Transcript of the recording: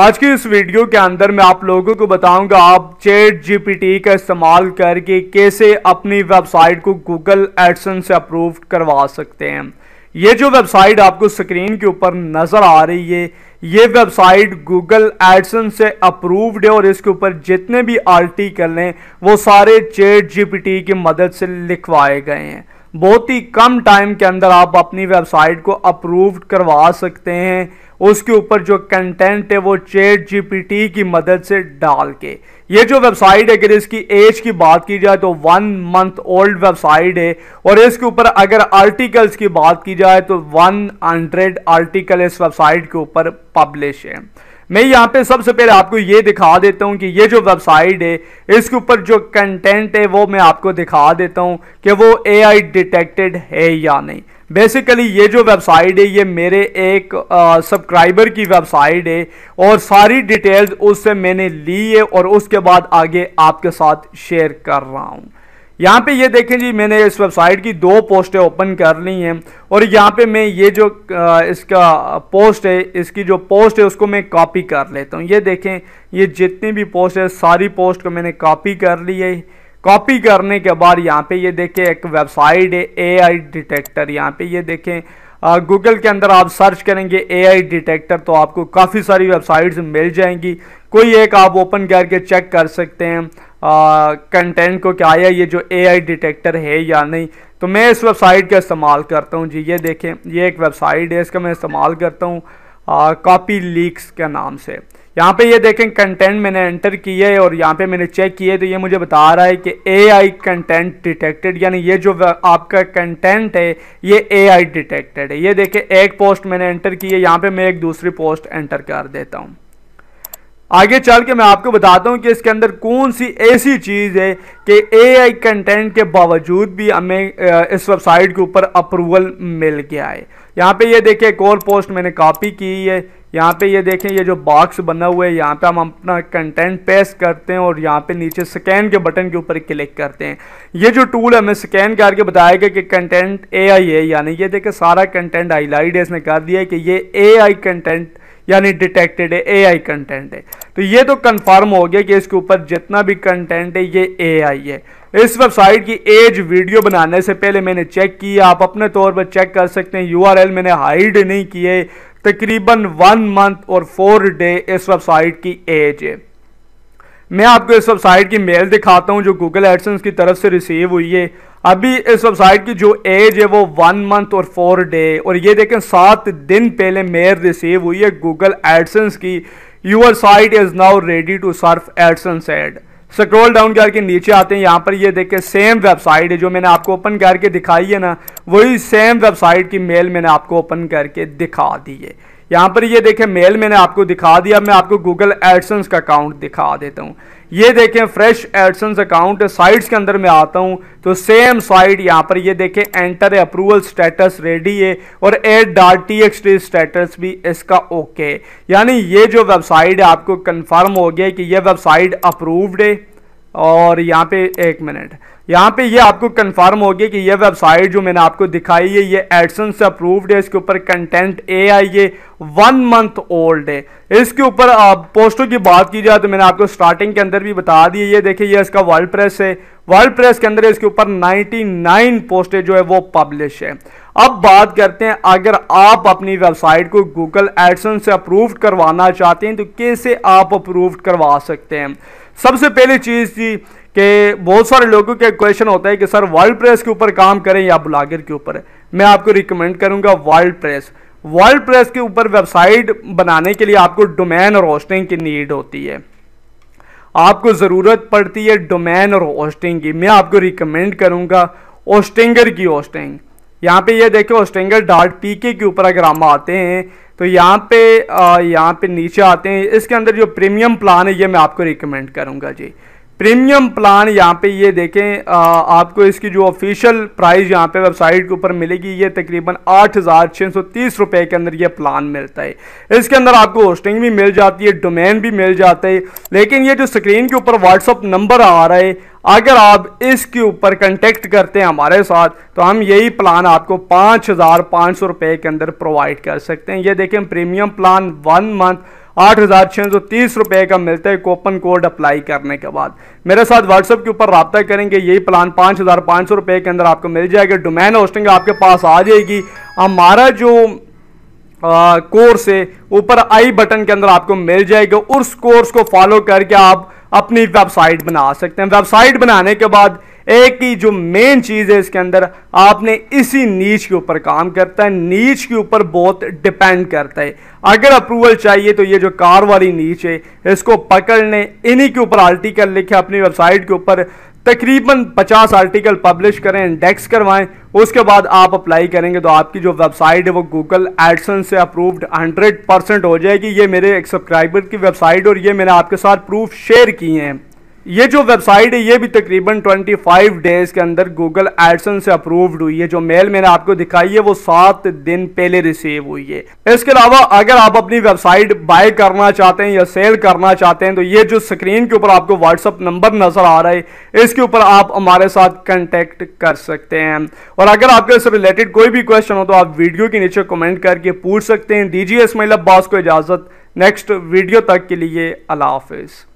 आज के इस वीडियो के अंदर मैं आप लोगों को बताऊंगा आप चेट जीपीटी का इस्तेमाल करके कैसे अपनी वेबसाइट को गूगल एडसन से अप्रूव करवा सकते हैं ये जो वेबसाइट आपको स्क्रीन के ऊपर नज़र आ रही है ये वेबसाइट गूगल एडसन से अप्रूव्ड है और इसके ऊपर जितने भी आर्टिकल हैं वो सारे चेट जीपीटी की मदद से लिखवाए गए हैं बहुत ही कम टाइम के अंदर आप अपनी वेबसाइट को अप्रूव्ड करवा सकते हैं उसके ऊपर जो कंटेंट है वो चेट जी की मदद से डाल के ये जो वेबसाइट है अगर इसकी एज की बात की जाए तो वन मंथ ओल्ड वेबसाइट है और इसके ऊपर अगर आर्टिकल्स की बात की जाए तो वन हंड्रेड आर्टिकल इस वेबसाइट के ऊपर पब्लिश है मैं यहाँ पे सबसे पहले आपको ये दिखा देता हूँ कि ये जो वेबसाइट है इसके ऊपर जो कंटेंट है वो मैं आपको दिखा देता हूँ कि वो एआई डिटेक्टेड है या नहीं बेसिकली ये जो वेबसाइट है ये मेरे एक सब्सक्राइबर की वेबसाइट है और सारी डिटेल्स उससे मैंने ली है और उसके बाद आगे आपके साथ शेयर कर रहा हूँ यहाँ पे ये देखें जी मैंने इस वेबसाइट की दो पोस्टें ओपन कर ली हैं और यहाँ पे मैं ये जो इसका पोस्ट है इसकी जो पोस्ट है उसको मैं कॉपी कर लेता हूँ ये देखें ये जितनी भी पोस्ट है सारी पोस्ट को मैंने कॉपी कर ली है कॉपी करने के बाद यहाँ पे ये देखें एक वेबसाइट है ए आई डिटेक्टर यहाँ पे ये देखें गूगल के अंदर आप सर्च करेंगे ए आई डिटेक्टर तो आपको काफ़ी सारी वेबसाइट्स मिल जाएंगी कोई एक आप ओपन करके चेक कर सकते हैं कंटेंट को क्या आया ये जो एआई डिटेक्टर है या नहीं तो मैं इस वेबसाइट का इस्तेमाल करता हूँ जी ये देखें ये एक वेबसाइट है इसका मैं इस्तेमाल करता हूँ कापी लीक्स के नाम से यहाँ पे ये देखें कंटेंट मैंने एंटर किया है और यहाँ पे मैंने चेक किया है तो ये मुझे बता रहा है कि एआई कंटेंट डिटेक्टेड यानी ये जो आपका कंटेंट है ये एआई डिटेक्टेड है ये देखें एक पोस्ट मैंने एंटर की है यहाँ पे मैं एक दूसरी पोस्ट एंटर कर देता हूँ आगे चल के मैं आपको बताता हूँ कि इसके अंदर कौन सी ऐसी चीज़ है कि एआई कंटेंट के बावजूद भी हमें इस वेबसाइट के ऊपर अप्रूवल मिल गया है यहाँ पे ये देखें एक और पोस्ट मैंने कॉपी की है यहाँ पे ये देखें ये जो बॉक्स बना हुआ है यहाँ पे हम अपना कंटेंट पेस्ट करते हैं और यहाँ पे नीचे स्कैन के बटन के ऊपर क्लिक करते हैं ये जो टूल हमें स्कैन करके बताएगा कि कंटेंट एआई है यानी ये देखें सारा कंटेंट हाईलाइट है इसने कर दिया है कि ये एआई कंटेंट यानी डिटेक्टेड है एआई कंटेंट है तो ये तो कंफर्म हो गया कि इसके ऊपर जितना भी कंटेंट है ये एआई है इस वेबसाइट की एज वीडियो बनाने से पहले मैंने चेक की आप अपने तौर पर चेक कर सकते हैं यूआरएल मैंने हाइड नहीं किए तकरीबन वन मंथ और फोर डे इस वेबसाइट की एज है मैं आपको इस वेबसाइट की मेल दिखाता हूँ जो गूगल एडसन की तरफ से रिसीव हुई है अभी इस वेबसाइट की जो एज है वो वन मंथ और फोर डे और ये देखें सात दिन पहले मेयर रिसीव हुई है गूगल एडसेंस की your site is now ready to serve AdSense ad scroll down करके नीचे आते हैं यहाँ पर ये देखें सेम वेबसाइट है जो मैंने आपको ओपन करके दिखाई है ना वही सेम वेबसाइट की मेल मैंने आपको ओपन करके दिखा दी है यहाँ पर ये देखें मेल मैंने आपको दिखा दिया मैं आपको गूगल एडसन्स का अकाउंट दिखा देता हूँ ये देखें फ्रेश एडसन्स अकाउंट साइट्स के अंदर मैं आता हूँ तो सेम साइट यहाँ पर ये देखें एंटर अप्रूवल स्टेटस रेडी है और ad dot T X T status भी इसका ओके यानी ये जो वेबसाइट है आपको कन्फर्म हो गया कि ये वेबसाइट अप्रूव्ड है और यहाँ पे एक मिनट यहाँ पे ये आपको कंफर्म हो गया कि ये वेबसाइट जो मैंने आपको दिखाई है ये एडसन से अप्रूव्ड है इसके ऊपर कंटेंट ए आई ये वन मंथ ओल्ड है इसके ऊपर पोस्टों की बात की जाए तो मैंने आपको स्टार्टिंग के अंदर भी बता दी ये देखिए ये इसका वर्ल्ड प्रेस है वर्ल्ड प्रेस के अंदर इसके ऊपर 99 पोस्टें जो है वो पब्लिश है अब बात करते हैं अगर आप अपनी वेबसाइट को गूगल एडसन से अप्रूव्ड करवाना चाहते हैं तो कैसे आप अप्रूव्ड करवा सकते हैं सबसे पहली चीज़ थी कि बहुत सारे लोगों के क्वेश्चन होता है कि सर वर्ल्ड प्रेस के ऊपर काम करें या ब्लॉगर के ऊपर मैं आपको रिकमेंड करूंगा वर्ल्ड प्रेस वर्ल्ड प्रेस के ऊपर वेबसाइट बनाने के लिए आपको डोमेन और होस्टिंग की नीड होती है आपको ज़रूरत पड़ती है डोमेन और होस्टिंग की मैं आपको रिकमेंड करूंगा होस्टिंगर की होस्टिंग यहाँ पे ये देखो स्ट्रेंगल डार्ट पी के ऊपर अगर हम आते हैं तो यहाँ पे यहाँ पे नीचे आते हैं इसके अंदर जो प्रीमियम प्लान है ये मैं आपको रिकमेंड करूँगा जी प्रीमियम प्लान यहाँ पे ये देखें आ, आपको इसकी जो ऑफिशियल प्राइस यहाँ पे वेबसाइट के ऊपर मिलेगी ये तकरीबन आठ हज़ार छः सौ तीस रुपये के अंदर ये प्लान मिलता है इसके अंदर आपको होस्टिंग भी मिल जाती है डोमेन भी मिल जाता है लेकिन ये जो स्क्रीन के ऊपर व्हाट्सअप नंबर आ रहा है अगर आप इसके ऊपर कंटेक्ट करते हैं हमारे साथ तो हम यही प्लान आपको पाँच हज़ार पाँच सौ रुपये के अंदर प्रोवाइड कर सकते हैं ये देखें प्रीमियम प्लान वन मंथ आठ हज़ार छः सौ तीस रुपये का मिलता है कोपन कोड अप्लाई करने के बाद मेरे साथ व्हाट्सएप के ऊपर रबता करेंगे यही प्लान पाँच हज़ार पाँच सौ रुपये के अंदर आपको मिल जाएगा डोमेन होस्टिंग आपके पास आ जाएगी हमारा जो कोर्स है ऊपर आई बटन के अंदर आपको मिल जाएगा उस कोर्स को फॉलो करके आप अपनी वेबसाइट बना सकते हैं वेबसाइट बनाने के बाद एक ही जो मेन चीज़ है इसके अंदर आपने इसी नीच के ऊपर काम करता है नीच के ऊपर बहुत डिपेंड करता है अगर अप्रूवल चाहिए तो ये जो कार वाली नीच है इसको पकड़ने इन्हीं के ऊपर आर्टिकल लिखे अपनी वेबसाइट के ऊपर तकरीबन 50 आर्टिकल पब्लिश करें इंडेक्स करवाएं उसके बाद आप अप्लाई करेंगे तो आपकी जो वेबसाइट है वो गूगल एडसन से अप्रूव्ड 100 परसेंट हो जाएगी ये मेरे एक सब्सक्राइबर की वेबसाइट और ये मैंने आपके साथ प्रूफ शेयर किए हैं ये जो वेबसाइट है ये भी तकरीबन 25 डेज के अंदर गूगल एडसन से अप्रूव्ड हुई है जो मेल मैंने आपको दिखाई है वो सात दिन पहले रिसीव हुई है इसके अलावा अगर आप अपनी वेबसाइट बाय करना चाहते हैं या सेल करना चाहते हैं तो ये जो स्क्रीन के ऊपर आपको व्हाट्सअप नंबर नज़र आ रहा है इसके ऊपर आप हमारे साथ कंटेक्ट कर सकते हैं और अगर आपके इससे रिलेटेड कोई भी क्वेश्चन हो तो आप वीडियो के नीचे कमेंट करके पूछ सकते हैं दीजिए इसमें अब्बास को इजाज़त नेक्स्ट वीडियो तक के लिए अला हाफिज़